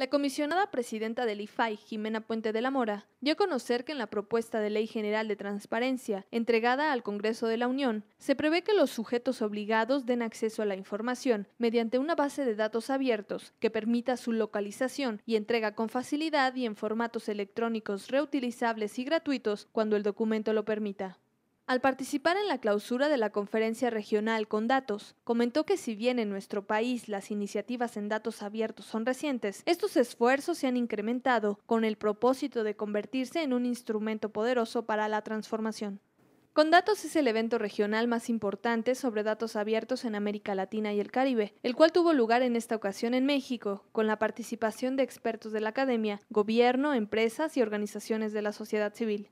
La comisionada presidenta del IFAI, Jimena Puente de la Mora, dio a conocer que en la propuesta de Ley General de Transparencia entregada al Congreso de la Unión, se prevé que los sujetos obligados den acceso a la información mediante una base de datos abiertos que permita su localización y entrega con facilidad y en formatos electrónicos reutilizables y gratuitos cuando el documento lo permita. Al participar en la clausura de la conferencia regional con datos, comentó que si bien en nuestro país las iniciativas en datos abiertos son recientes, estos esfuerzos se han incrementado con el propósito de convertirse en un instrumento poderoso para la transformación. Con Datos es el evento regional más importante sobre datos abiertos en América Latina y el Caribe, el cual tuvo lugar en esta ocasión en México, con la participación de expertos de la academia, gobierno, empresas y organizaciones de la sociedad civil.